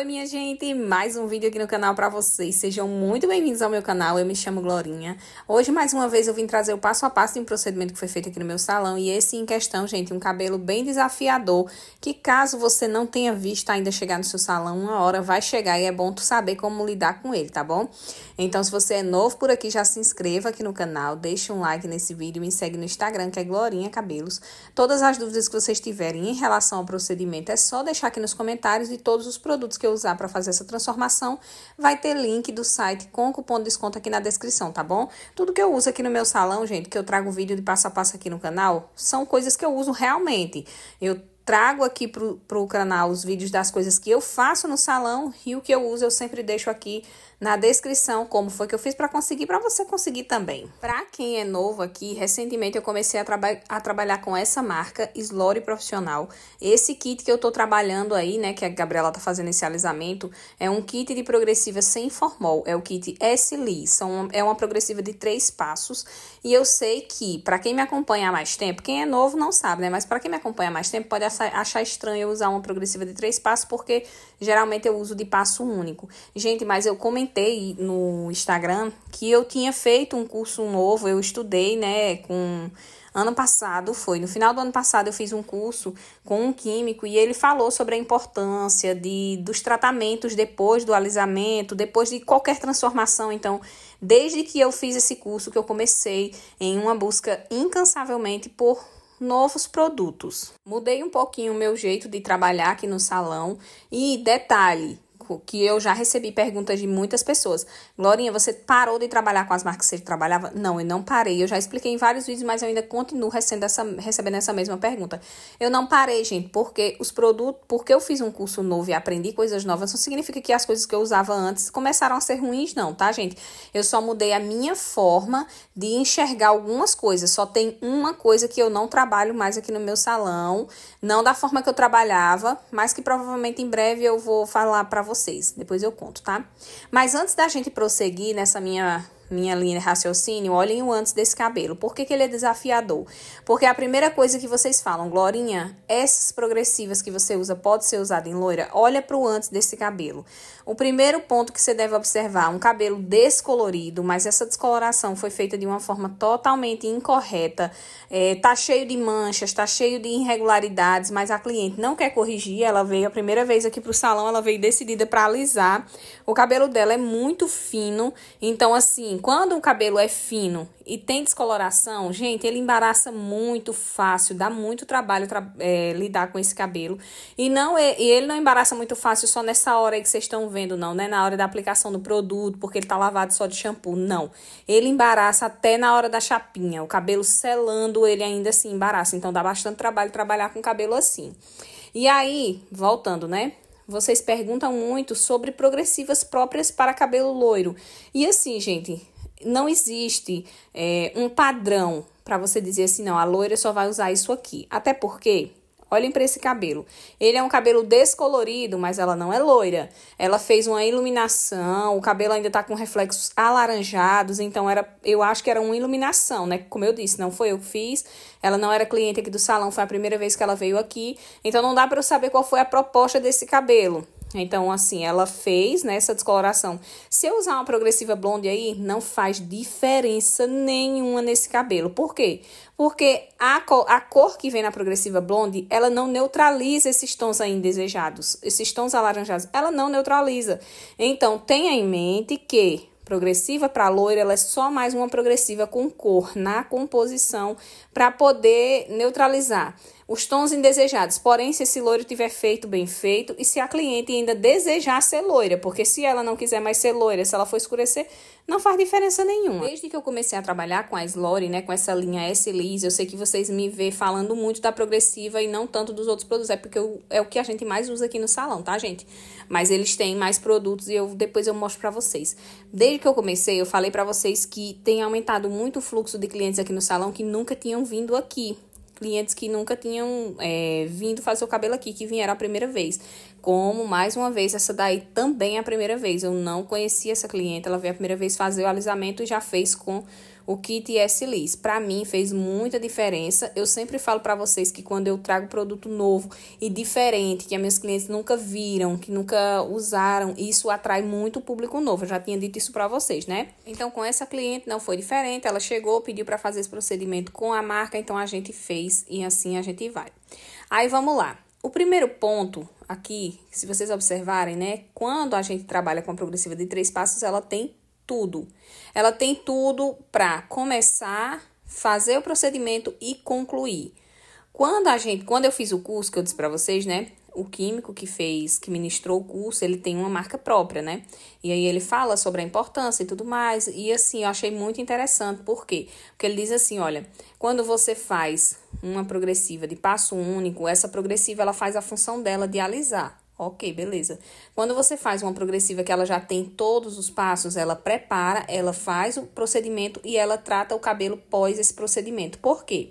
Oi, minha gente! Mais um vídeo aqui no canal para vocês. Sejam muito bem-vindos ao meu canal. Eu me chamo Glorinha. Hoje, mais uma vez, eu vim trazer o passo a passo de um procedimento que foi feito aqui no meu salão. E esse em questão, gente, um cabelo bem desafiador. Que caso você não tenha visto ainda chegar no seu salão, uma hora vai chegar e é bom tu saber como lidar com ele, tá bom? Então, se você é novo por aqui, já se inscreva aqui no canal, deixa um like nesse vídeo, me segue no Instagram, que é Glorinha Cabelos. Todas as dúvidas que vocês tiverem em relação ao procedimento, é só deixar aqui nos comentários e todos os produtos que eu usar para fazer essa transformação, vai ter link do site com cupom de desconto aqui na descrição, tá bom? Tudo que eu uso aqui no meu salão, gente, que eu trago vídeo de passo a passo aqui no canal, são coisas que eu uso realmente. Eu trago aqui para o canal os vídeos das coisas que eu faço no salão e o que eu uso eu sempre deixo aqui na descrição como foi que eu fiz para conseguir, para você conseguir também. Para quem é novo aqui, recentemente eu comecei a, traba a trabalhar com essa marca, Slore Profissional. Esse kit que eu estou trabalhando aí, né, que a Gabriela tá fazendo esse alisamento, é um kit de progressiva sem formol, é o kit S-Lis, é uma progressiva de três passos. E eu sei que, para quem me acompanha há mais tempo, quem é novo não sabe, né, mas para quem me acompanha há mais tempo pode achar estranho eu usar uma progressiva de três passos, porque geralmente eu uso de passo único. Gente, mas eu comentei no Instagram que eu tinha feito um curso novo, eu estudei, né, com ano passado foi, no final do ano passado eu fiz um curso com um químico e ele falou sobre a importância de dos tratamentos depois do alisamento, depois de qualquer transformação. Então, desde que eu fiz esse curso que eu comecei em uma busca incansavelmente por novos produtos. Mudei um pouquinho o meu jeito de trabalhar aqui no salão e detalhe, que eu já recebi perguntas de muitas pessoas. Glorinha, você parou de trabalhar com as marcas que você trabalhava? Não, eu não parei. Eu já expliquei em vários vídeos, mas eu ainda continuo recebendo essa, recebendo essa mesma pergunta. Eu não parei, gente, porque os produtos, porque eu fiz um curso novo e aprendi coisas novas, não significa que as coisas que eu usava antes começaram a ser ruins, não, tá, gente? Eu só mudei a minha forma de enxergar algumas coisas. Só tem uma coisa que eu não trabalho mais aqui no meu salão, não da forma que eu trabalhava, mas que provavelmente em breve eu vou falar para vocês vocês, depois eu conto, tá? Mas antes da gente prosseguir nessa minha minha linha de raciocínio, olhem o antes desse cabelo. Por que, que ele é desafiador? Porque a primeira coisa que vocês falam, Glorinha, essas progressivas que você usa pode ser usada em loira? Olha para o antes desse cabelo. O primeiro ponto que você deve observar, um cabelo descolorido, mas essa descoloração foi feita de uma forma totalmente incorreta. É, tá cheio de manchas, tá cheio de irregularidades, mas a cliente não quer corrigir. Ela veio a primeira vez aqui pro salão, ela veio decidida para alisar. O cabelo dela é muito fino, então assim, quando o cabelo é fino e tem descoloração, gente, ele embaraça muito fácil, dá muito trabalho tra é, lidar com esse cabelo. E não é, e ele não embaraça muito fácil só nessa hora aí que vocês estão vendo, não, né? Na hora da aplicação do produto, porque ele tá lavado só de shampoo, não. Ele embaraça até na hora da chapinha. O cabelo selando, ele ainda assim embaraça. Então dá bastante trabalho trabalhar com cabelo assim. E aí, voltando, né? Vocês perguntam muito sobre progressivas próprias para cabelo loiro. E assim, gente, não existe é, um padrão para você dizer assim, não, a loira só vai usar isso aqui. Até porque, olhem para esse cabelo. Ele é um cabelo descolorido, mas ela não é loira. Ela fez uma iluminação, o cabelo ainda tá com reflexos alaranjados, então era, eu acho que era uma iluminação, né? Como eu disse, não foi eu que fiz. Ela não era cliente aqui do salão, foi a primeira vez que ela veio aqui. Então não dá para eu saber qual foi a proposta desse cabelo. Então, assim, ela fez né, essa descoloração. Se eu usar uma progressiva blonde aí, não faz diferença nenhuma nesse cabelo. Por quê? Porque a, cor, a cor que vem na progressiva blonde, ela não neutraliza esses tons aí indesejados. Esses tons alaranjados, ela não neutraliza. Então, tenha em mente que progressiva para loira, ela é só mais uma progressiva com cor na composição para poder neutralizar os tons indesejados. Porém, se esse loiro tiver feito bem feito e se a cliente ainda desejar ser loira, porque se ela não quiser mais ser loira, se ela for escurecer, não faz diferença nenhuma. Desde que eu comecei a trabalhar com a Slory, né, com essa linha S Liz, eu sei que vocês me vê falando muito da progressiva e não tanto dos outros produtos, é porque eu, é o que a gente mais usa aqui no salão, tá, gente? Mas eles têm mais produtos e eu depois eu mostro para vocês. Desde que eu comecei, eu falei para vocês que tem aumentado muito o fluxo de clientes aqui no salão que nunca tinham vindo aqui clientes que nunca tinham é, vindo fazer o cabelo aqui, que vieram a primeira vez. Como, mais uma vez, essa daí também é a primeira vez. Eu não conhecia essa cliente, ela veio a primeira vez fazer o alisamento e já fez com o kit é S Liz. Para mim fez muita diferença. Eu sempre falo para vocês que quando eu trago produto novo e diferente, que meus clientes nunca viram, que nunca usaram, isso atrai muito público novo. Eu já tinha dito isso para vocês, né? Então com essa cliente não foi diferente. Ela chegou, pediu para fazer esse procedimento com a marca, então a gente fez e assim a gente vai. Aí vamos lá. O primeiro ponto aqui, se vocês observarem, né, quando a gente trabalha com a progressiva de três passos, ela tem tudo. Ela tem tudo para começar, fazer o procedimento e concluir. Quando a gente, quando eu fiz o curso que eu disse para vocês, né? O químico que fez, que ministrou o curso, ele tem uma marca própria, né? E aí ele fala sobre a importância e tudo mais. E assim, eu achei muito interessante. Por quê? Porque ele diz assim: olha, quando você faz uma progressiva de passo único, essa progressiva ela faz a função dela de alisar. Ok, beleza. Quando você faz uma progressiva que ela já tem todos os passos, ela prepara, ela faz o procedimento e ela trata o cabelo pós esse procedimento. Por quê?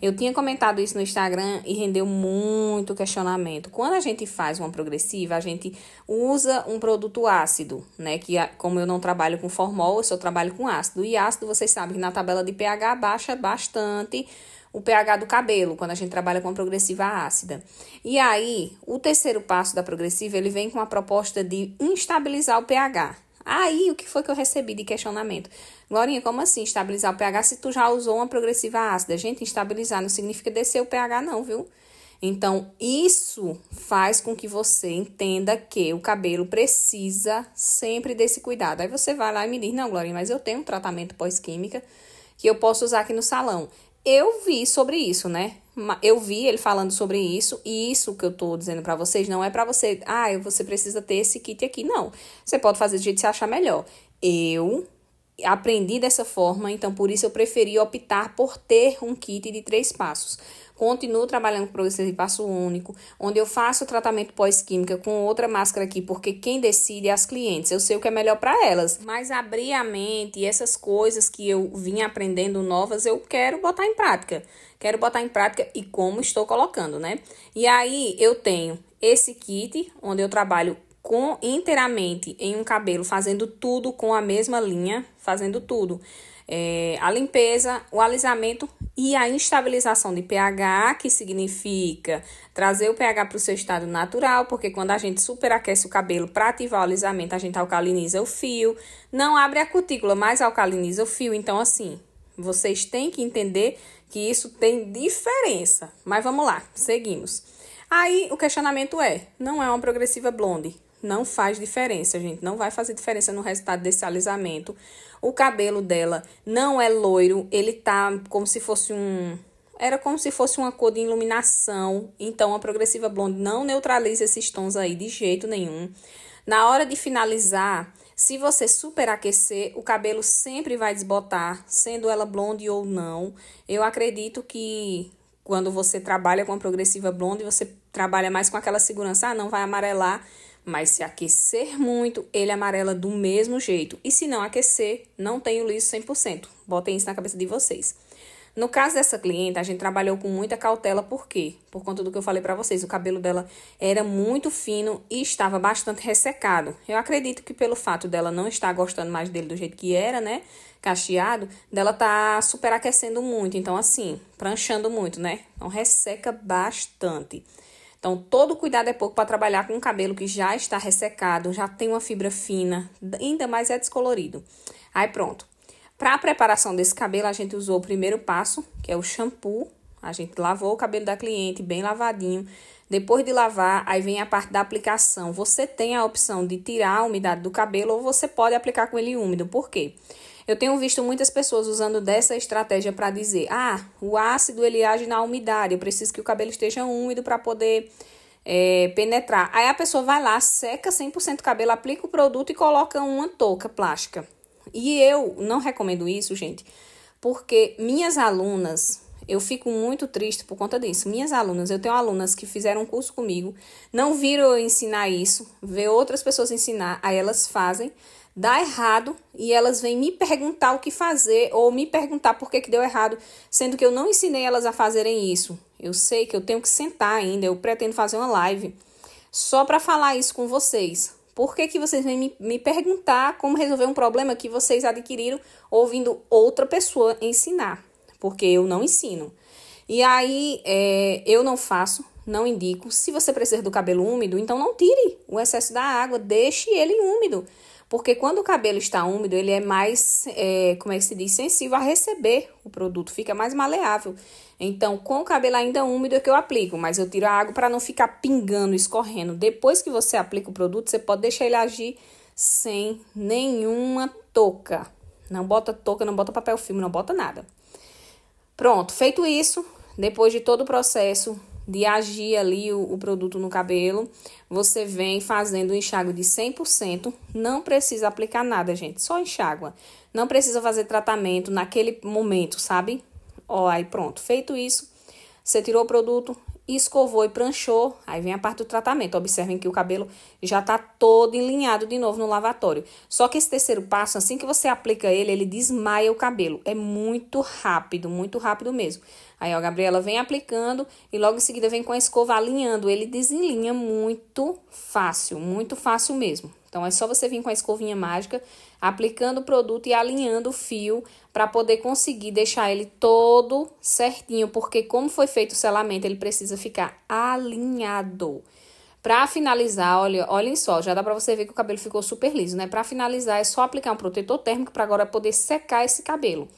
Eu tinha comentado isso no Instagram e rendeu muito questionamento. Quando a gente faz uma progressiva, a gente usa um produto ácido, né? Que como eu não trabalho com formol, eu só trabalho com ácido. E ácido, vocês sabem que na tabela de pH baixa bastante o pH do cabelo, quando a gente trabalha com a progressiva ácida. E aí, o terceiro passo da progressiva, ele vem com a proposta de instabilizar o pH. Aí, o que foi que eu recebi de questionamento? Glorinha, como assim estabilizar o pH se tu já usou uma progressiva ácida? Gente, estabilizar não significa descer o pH não, viu? Então, isso faz com que você entenda que o cabelo precisa sempre desse cuidado. Aí você vai lá e me diz: não, Glorinha, mas eu tenho um tratamento pós-química que eu posso usar aqui no salão. Eu vi sobre isso, né? Eu vi ele falando sobre isso, e isso que eu tô dizendo para vocês não é para você, ah, você precisa ter esse kit aqui, não. Você pode fazer do jeito que você achar melhor. Eu aprendi dessa forma, então por isso eu preferi optar por ter um kit de três passos. Continuo trabalhando com processo de passo único, onde eu faço o tratamento pós-química com outra máscara aqui, porque quem decide é as clientes. Eu sei o que é melhor para elas, mas abrir a mente e essas coisas que eu vim aprendendo novas, eu quero botar em prática. Quero botar em prática e como estou colocando, né? E aí eu tenho esse kit, onde eu trabalho com inteiramente em um cabelo, fazendo tudo com a mesma linha, fazendo tudo. É, a limpeza, o alisamento e a instabilização de pH, que significa trazer o pH para o seu estado natural, porque quando a gente superaquece o cabelo para ativar o alisamento, a gente alcaliniza o fio, não abre a cutícula, mas alcaliniza o fio. Então, assim, vocês têm que entender que isso tem diferença. Mas vamos lá, seguimos. Aí o questionamento é: não é uma progressiva blonde, não faz diferença, gente. Não vai fazer diferença no resultado desse alisamento. O cabelo dela não é loiro, ele tá como se fosse um. Era como se fosse uma cor de iluminação. Então, a progressiva blonde não neutraliza esses tons aí de jeito nenhum. Na hora de finalizar, se você superaquecer, o cabelo sempre vai desbotar, sendo ela blonde ou não. Eu acredito que quando você trabalha com a progressiva blonde, você trabalha mais com aquela segurança, ah, não vai amarelar mas se aquecer muito, ele é amarela do mesmo jeito. E se não aquecer, não tem o liso 100%. Botem isso na cabeça de vocês. No caso dessa cliente, a gente trabalhou com muita cautela, por quê? Por conta do que eu falei para vocês, o cabelo dela era muito fino e estava bastante ressecado. Eu acredito que pelo fato dela não estar gostando mais dele do jeito que era, né, cacheado, dela tá superaquecendo muito, então assim, pranchando muito, né? Então resseca bastante. Então, todo cuidado é pouco para trabalhar com um cabelo que já está ressecado, já tem uma fibra fina, ainda mais é descolorido. Aí, pronto. Para a preparação desse cabelo, a gente usou o primeiro passo, que é o shampoo. A gente lavou o cabelo da cliente bem lavadinho. Depois de lavar, aí vem a parte da aplicação. Você tem a opção de tirar a umidade do cabelo ou você pode aplicar com ele úmido. Por quê? Porque eu tenho visto muitas pessoas usando dessa estratégia para dizer: ah, o ácido ele age na umidade, eu preciso que o cabelo esteja úmido para poder é, penetrar. Aí a pessoa vai lá, seca 100% o cabelo, aplica o produto e coloca uma touca plástica. E eu não recomendo isso, gente, porque minhas alunas, eu fico muito triste por conta disso. Minhas alunas, eu tenho alunas que fizeram um curso comigo, não viram eu ensinar isso, vê outras pessoas ensinar, aí elas fazem dá errado e elas vêm me perguntar o que fazer ou me perguntar por que, que deu errado, sendo que eu não ensinei elas a fazerem isso. Eu sei que eu tenho que sentar ainda, eu pretendo fazer uma live só para falar isso com vocês. Por que, que vocês vêm me, me perguntar como resolver um problema que vocês adquiriram ouvindo outra pessoa ensinar? Porque eu não ensino. E aí é, eu não faço, não indico. Se você precisa do cabelo úmido, então não tire o excesso da água, deixe ele úmido. Porque quando o cabelo está úmido, ele é mais, é, como é que se diz, sensível a receber o produto, fica mais maleável. Então, com o cabelo ainda úmido é que eu aplico, mas eu tiro a água para não ficar pingando, escorrendo. Depois que você aplica o produto, você pode deixar ele agir sem nenhuma touca. Não bota touca, não bota papel filme, não bota nada. Pronto, feito isso, depois de todo o processo, de agir ali o, o produto no cabelo, você vem fazendo um enxágue de 100%, não precisa aplicar nada, gente, só enxágua. Não precisa fazer tratamento naquele momento, sabe? Ó, aí pronto, feito isso, você tirou o produto, escovou e pranchou. Aí vem a parte do tratamento. Observem que o cabelo já está todo enlinhado de novo no lavatório. Só que esse terceiro passo, assim que você aplica ele, ele desmaia o cabelo. É muito rápido, muito rápido mesmo. Aí ó, a Gabriela vem aplicando e logo em seguida vem com a escova alinhando. Ele desenlinha muito fácil, muito fácil mesmo. Então é só você vir com a escovinha mágica, aplicando o produto e alinhando o fio para poder conseguir deixar ele todo certinho, porque como foi feito o selamento, ele precisa ficar alinhado. Pra finalizar, olha, olhem só, já dá pra você ver que o cabelo ficou super liso, né? Pra finalizar, é só aplicar um protetor térmico para agora poder secar esse cabelo.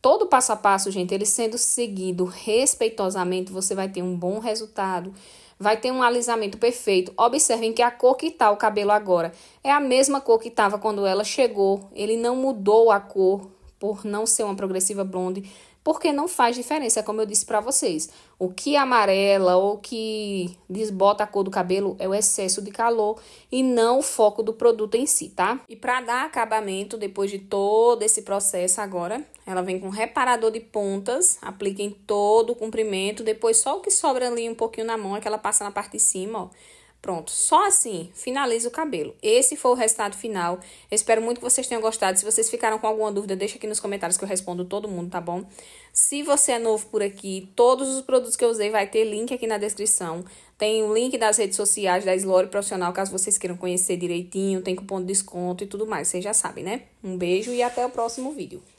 Todo passo a passo, gente, ele sendo seguido respeitosamente, você vai ter um bom resultado vai ter um alisamento perfeito. Observem que a cor que está o cabelo agora é a mesma cor que estava quando ela chegou. Ele não mudou a cor por não ser uma progressiva blonde, porque não faz diferença, como eu disse para vocês. O que amarela ou que desbota a cor do cabelo é o excesso de calor e não o foco do produto em si, tá? E para dar acabamento, depois de todo esse processo agora, ela vem com reparador de pontas, aplica em todo o comprimento, depois só o que sobra ali um pouquinho na mão é que ela passa na parte de cima, ó Pronto, só assim finaliza o cabelo. Esse foi o resultado final. Eu espero muito que vocês tenham gostado. Se vocês ficaram com alguma dúvida, deixa aqui nos comentários que eu respondo todo mundo, tá bom? Se você é novo por aqui, todos os produtos que eu usei vai ter link aqui na descrição. Tem o link das redes sociais da Slore Profissional, caso vocês queiram conhecer direitinho. Tem cupom de desconto e tudo mais, vocês já sabem, né? Um beijo e até o próximo vídeo.